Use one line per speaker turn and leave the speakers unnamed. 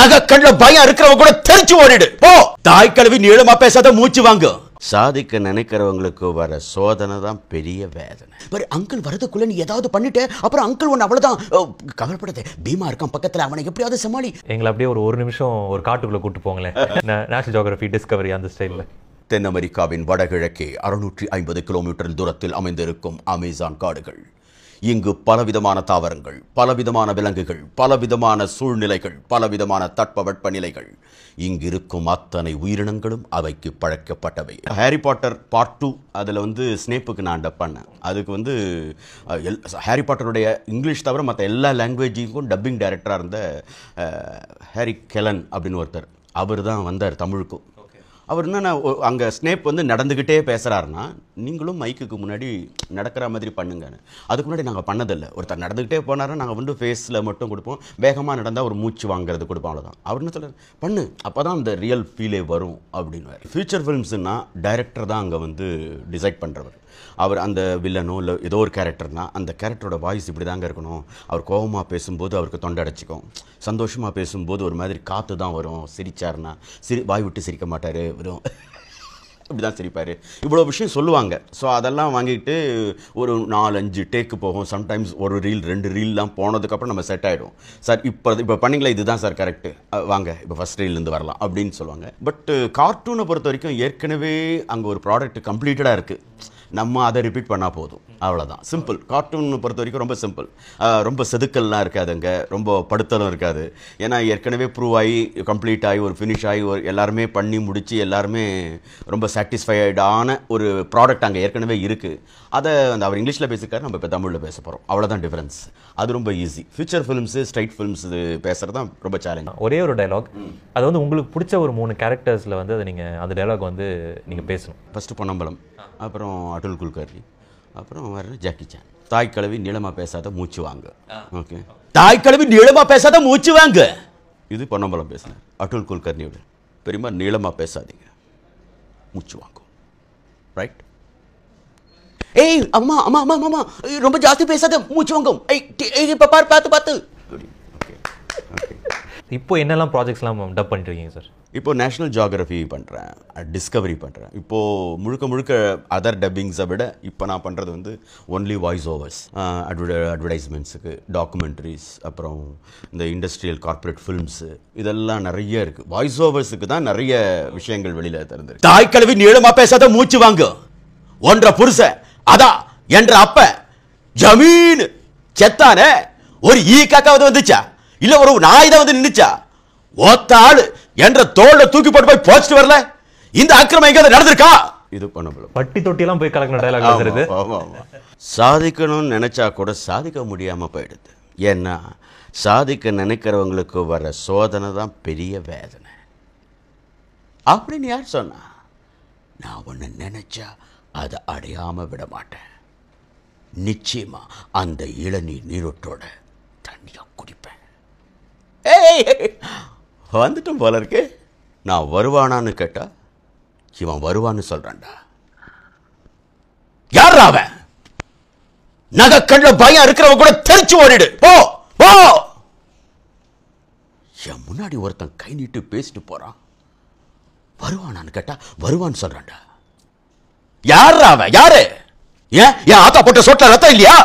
நகை கண்ணுல பயம் இருக்கிறவங்க கூட தெரிச்சு ஓடிடு போ தாய் கழுவி நீளமா பேசாத மூச்சு வாங்க சாதிக்க நினைக்கிறவங்களுக்கு வர சோதனை தான் பெரிய வேதனை பட் அங்கிள் வரதுக்குள்ள நீ ஏதாவது பண்ணிட்டேன் அப்புறம் அங்கிள் ஒன்று அவ்வளோதான் கவலைப்படாத பீமா இருக்கான் பக்கத்தில் அவனை எப்படியாவது சமாளி எங்களை அப்படியே ஒரு ஒரு நிமிஷம் ஒரு காட்டுக்குள்ளே கூட்டு போங்களேன் நேஷனல் ஜியோகிராஃபி டிஸ்கவரி அந்த ஸ்டைலில் தென் அமெரிக்காவின் வடகிழக்கே அறுநூற்றி ஐம்பது கிலோமீட்டர் தூரத்தில் அமைந்திருக்கும் அமேசான் காடுகள் இங்கு பலவிதமான தாவரங்கள் பலவிதமான விலங்குகள் பலவிதமான சூழ்நிலைகள் பலவிதமான தட்பவெட்ப நிலைகள் இங்கிருக்கும் அத்தனை உயிரினங்களும் அவைக்கு பழக்கப்பட்டவை ஹாரி பாட்டர் பார்ட் டூ அதில் வந்து ஸ்னேப்புக்கு நான் டப் பண்ணேன் அதுக்கு வந்து எல் ஹாரி பாட்டருடைய இங்கிலீஷ் தவிர மற்ற எல்லா லாங்குவேஜிக்கும் டப்பிங் டைரக்டராக இருந்த ஹாரி கெலன் அப்படின்னு ஒருத்தர் அவர் தான் வந்தார் தமிழுக்கும் அவர் என்னென்ன அங்கே ஸ்னேப் வந்து நடந்துக்கிட்டே பேசுகிறாருன்னா நீங்களும் மைக்குக்கு முன்னாடி நடக்கிற மாதிரி பண்ணுங்கன்னு அதுக்கு முன்னாடி நாங்கள் பண்ணதில்லை ஒருத்தர் நடந்துக்கிட்டே போனாரோ நாங்கள் வந்து ஃபேஸில் மட்டும் கொடுப்போம் வேகமாக நடந்தால் ஒரு மூச்சு வாங்குறது கொடுப்போம் அவ்வளோதான் என்ன சொல்ல பண்ணு அப்போ தான் அந்த ரியல் ஃபீலே வரும் அப்படின்னு ஃபியூச்சர் ஃபிலிம்ஸ்னா டைரக்டர் தான் அங்கே வந்து டிசைட் பண்ணுறவர் அவர் அந்த வில்லனோ இல்லை ஏதோ ஒரு கேரக்டர்னா அந்த கேரக்டரோட வாய்ஸ் இப்படி தாங்க இருக்கணும் அவர் கோபமாக பேசும்போது அவருக்கு தொண்டை அடைச்சிக்கும் சந்தோஷமாக பேசும்போது ஒரு மாதிரி காற்று தான் வரும் சிரிச்சார்னா சிரி வாய் விட்டு சிரிக்க மாட்டார் வரும் இப்படி தான் சிரிப்பார் இவ்வளோ விஷயம் சொல்லுவாங்க ஸோ அதெல்லாம் வாங்கிட்டு ஒரு நாலஞ்சு டேக்கு போகும் சம்டைம்ஸ் ஒரு ரீல் ரெண்டு ரீல்லாம் போனதுக்கப்புறம் நம்ம செட் ஆகிடும் சார் இப்போ இப்போ பண்ணிங்களா இதுதான் சார் கரெக்டு வாங்க இப்போ ஃபஸ்ட் ரீல்லேருந்து வரலாம் அப்படின்னு சொல்லுவாங்க பட்டு கார்ட்டூனை uh, பொறுத்த வரைக்கும் ஏற்கனவே அங்கே ஒரு ப்ராடக்ட் கம்ப்ளீட்டடாக இருக்குது நம்ம அதை ரிப்பீட் பண்ணால் போதும் அவ்வளோதான் சிம்பிள் கார்ட்டூன் பொறுத்த வரைக்கும் ரொம்ப சிம்பிள் ரொம்ப செதுக்கல்லாம் இருக்காது அங்கே ரொம்ப படுத்தலும் இருக்காது ஏன்னா ஏற்கனவே ப்ரூவ் ஆகி கம்ப்ளீட் ஆகி ஒரு ஃபினிஷ் ஆகி ஒரு எல்லாருமே பண்ணி முடித்து எல்லாருமே ரொம்ப சாட்டிஸ்ஃபைடான ஒரு ப்ராடக்ட் அங்கே ஏற்கனவே இருக்குது அதை அந்த அவர் இங்கிலீஷில் பேசிக்காரு நம்ம இப்போ தமிழில் பேச போகிறோம் அவ்வளோதான் டிஃப்ரென்ஸ் அது ரொம்ப easy future films straight films இது பேசுகிறது தான் ரொம்ப சேலஞ்ச் ஒரே ஒரு டைலாக் அது வந்து உங்களுக்கு பிடிச்ச ஒரு மூணு கேரக்டர்ஸில் வந்து அதை நீங்கள் அந்த டைலாக் வந்து நீங்கள் பேசணும் ஃபஸ்ட்டு பொன்னம்பலம் அப்புறம் அட்டுல் குல்கர்னி அப்புறம் வர்ற ஜாக்கி சான் தாய் கழுவி நீளமாக பேசாத மூச்சு வாங்க ஓகே தாய் கழுவி நீளமாக பேசாத மூச்சு வாங்க இது பொன்னம்பலம் பேசினேன் அட்டுல் குல்கர்னியோட பெரியமா நீளமாக பேசாதீங்க மூச்சு வாங்கும் ரைட் ஏய் அம்மா அம்மா அம்மா அம்மா ரொம்ப ஜாஸ்தி பேசாத மூச்சு வாங்கும் ஏய் பார் பார்த்து பார்த்து ஓகே ஓகே இப்போ என்னெல்லாம் ப்ராஜெக்ட்ஸ்லாம் டப் பண்ணிருக்கீங்க சார் இப்போ நேஷ்னல் ஜியாகிரஃபி பண்ணுறேன் டிஸ்கவரி பண்ணுறேன் இப்போது முழுக்க முழுக்க அதர் டப்பிங்ஸை விட இப்போ நான் பண்ணுறது வந்து ஒன்லி வாய்ஸ் ஓவர்ஸ் அட்வர்டை அட்வர்டைஸ்மெண்ட்ஸுக்கு டாக்குமெண்ட்ரிஸ் அப்புறம் இந்த இண்டஸ்ட்ரியல் கார்பரேட் ஃபிலிம்ஸு இதெல்லாம் நிறைய இருக்குது வாய்ஸ் ஓவர்ஸுக்கு தான் நிறைய விஷயங்கள் வெளியில் திறந்துருக்கு கழுவி நீளமாக பேசாத மூச்சு வாங்கு ஒன்றை புருஷன் அதான் என்ற அப்ப ஜமீன் செத்தானே ஒரு ஈ காக்காவது வந்துச்சா இல்ல ஒரு நாய் தான் வந்து நின்றுச்சா ஒத்த என்ற தோல்ல தூக்கி போட்டு போய் போச்சுட்டு வரல இந்த அக்கிரமம் எங்க நடந்திருக்கா இது பண்ண பட்டி தொட்டி எல்லாம் போய் கலக்கணும் சாதிக்கணும்னு நினைச்சா கூட சாதிக்க முடியாம போயிடுது ஏன்னா சாதிக்க நினைக்கிறவங்களுக்கு வர சோதனை தான் பெரிய வேதனை அப்படின்னு யார் சொன்னா நான் ஒன்று நினைச்சா அதை அடையாம விட மாட்டேன் நிச்சயமா அந்த இளநீர் நீரோட்டோட தண்ணியா குடி வந்துட்டும் போல இருக்கு நான் வருவானான்னு கேட்டா இவன் வருவான்னு சொல்றான்டா யார் அவன் நகைக்கண்ணில் பயம் இருக்கிறவன் கூட தெரிச்சு ஓடிடு போ போ என் முன்னாடி ஒருத்தன் கை நீட்டு பேசிட்டு போறான் வருவானான்னு கேட்டா வருவான்னு சொல்றான்டா யார் அவன் யாரு ஏன் ஏன் ஆத்தா போட்ட சொட்ட ரத்தம் இல்லையா